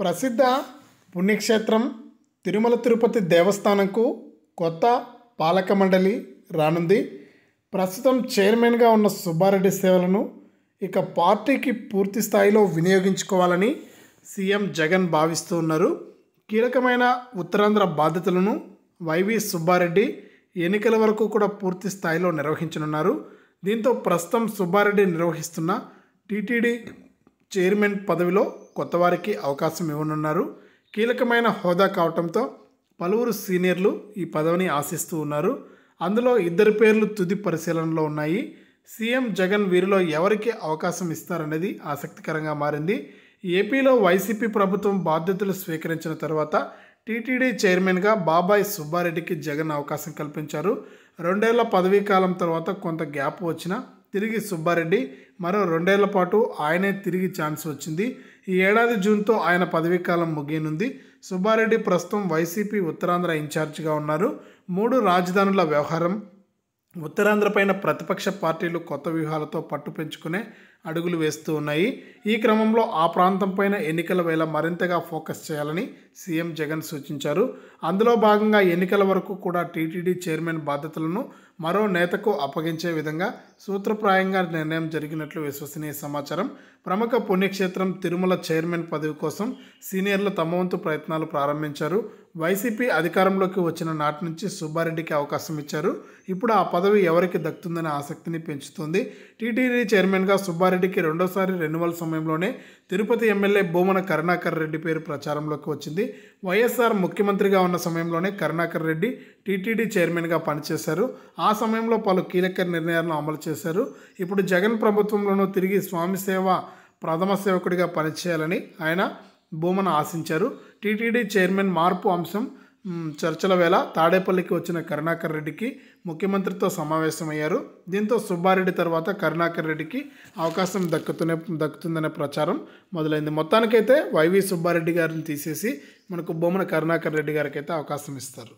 ప్రసిద్ధ పుణ్యక్షేత్రం తిరుమల తిరుపతి దేవస్థానంకు కొత్త పాలక మండలి రానుంది ప్రస్తుతం చైర్మన్గా ఉన్న సుబ్బారెడ్డి సేవలను ఇక పార్టీకి పూర్తి స్థాయిలో వినియోగించుకోవాలని సీఎం జగన్ భావిస్తూ ఉన్నారు కీలకమైన ఉత్తరాంధ్ర బాధ్యతలను వైవి సుబ్బారెడ్డి ఎన్నికల వరకు కూడా పూర్తి స్థాయిలో నిర్వహించనున్నారు దీంతో ప్రస్తుతం సుబ్బారెడ్డి నిర్వహిస్తున్న టీటీడీ చైర్మన్ పదవిలో కొత్త వారికి అవకాశం ఇవ్వనున్నారు కీలకమైన హోదా కావటంతో పలువురు సీనియర్లు ఈ పదవిని ఆశిస్తూ ఉన్నారు అందులో ఇద్దరి పేర్లు తుది పరిశీలనలో ఉన్నాయి సీఎం జగన్ వీరిలో ఎవరికి అవకాశం ఇస్తారనేది ఆసక్తికరంగా మారింది ఏపీలో వైసీపీ ప్రభుత్వం బాధ్యతలు స్వీకరించిన తర్వాత టీటీడీ చైర్మన్గా బాబాయ్ సుబ్బారెడ్డికి జగన్ అవకాశం కల్పించారు రెండేళ్ల పదవీ కాలం తర్వాత కొంత గ్యాప్ వచ్చిన తిరిగి సుబ్బారెడ్డి మరో రెండేళ్ల పాటు ఆయనే తిరిగి ఛాన్స్ వచ్చింది ఈ ఏడాది జూన్తో ఆయన పదవీ కాలం ముగియనుంది సుబ్బారెడ్డి ప్రస్తుతం వైసీపీ ఉత్తరాంధ్ర ఇన్ఛార్జిగా ఉన్నారు మూడు రాజధానుల వ్యవహారం ఉత్తరాంధ్రపైన ప్రతిపక్ష పార్టీలు కొత్త వ్యూహాలతో పట్టు పెంచుకునే అడుగులు వేస్తూ ఉన్నాయి ఈ క్రమంలో ఆ ప్రాంతంపైన ఎన్నికల వేళ మరింతగా ఫోకస్ చేయాలని సీఎం జగన్ సూచించారు అందులో భాగంగా ఎన్నికల వరకు కూడా టీటీడీ చైర్మన్ బాధ్యతలను మరో నేతకు అప్పగించే విధంగా సూత్రప్రాయంగా నిర్ణయం జరిగినట్లు విశ్వసనీయ సమాచారం ప్రముఖ పుణ్యక్షేత్రం తిరుమల చైర్మన్ పదవి కోసం సీనియర్లు తమ వంతు ప్రయత్నాలు ప్రారంభించారు వైసీపీ అధికారంలోకి వచ్చిన నాటి నుంచి సుబ్బారెడ్డికి అవకాశం ఇచ్చారు ఇప్పుడు ఆ పదవి ఎవరికి దక్కుతుందనే ఆసక్తిని పెంచుతుంది టీటీడీ చైర్మన్గా సుబ్బారెడ్డి రెడ్డికి రెండోసారి రెన్యువల్ సమయంలోనే తిరుపతి ఎమ్మెల్యే భూమన కరుణాకర్ రెడ్డి పేరు ప్రచారంలోకి వచ్చింది వైఎస్ఆర్ ముఖ్యమంత్రిగా ఉన్న సమయంలోనే కరుణాకర్ రెడ్డి టీటీడీ చైర్మన్గా పనిచేశారు ఆ సమయంలో పలు కీలక నిర్ణయాలను అమలు చేశారు ఇప్పుడు జగన్ ప్రభుత్వంలోనూ తిరిగి స్వామి సేవ ప్రథమ సేవకుడిగా పనిచేయాలని ఆయన బోమన ఆశించారు టీటీడీ చైర్మన్ మార్పు అంశం చర్చల వేళ తాడేపల్లికి వచ్చిన కరుణాకర్ రెడ్డికి ముఖ్యమంత్రితో సమావేశమయ్యారు దీంతో సుబ్బారెడ్డి తర్వాత కరుణాకర్ రెడ్డికి అవకాశం దక్కుతూనే దక్కుతుందనే ప్రచారం మొదలైంది మొత్తానికైతే వైవి సుబ్బారెడ్డి గారిని తీసేసి మనకు బొమ్మన కరుణాకర్ రెడ్డి గారికి అయితే అవకాశం ఇస్తారు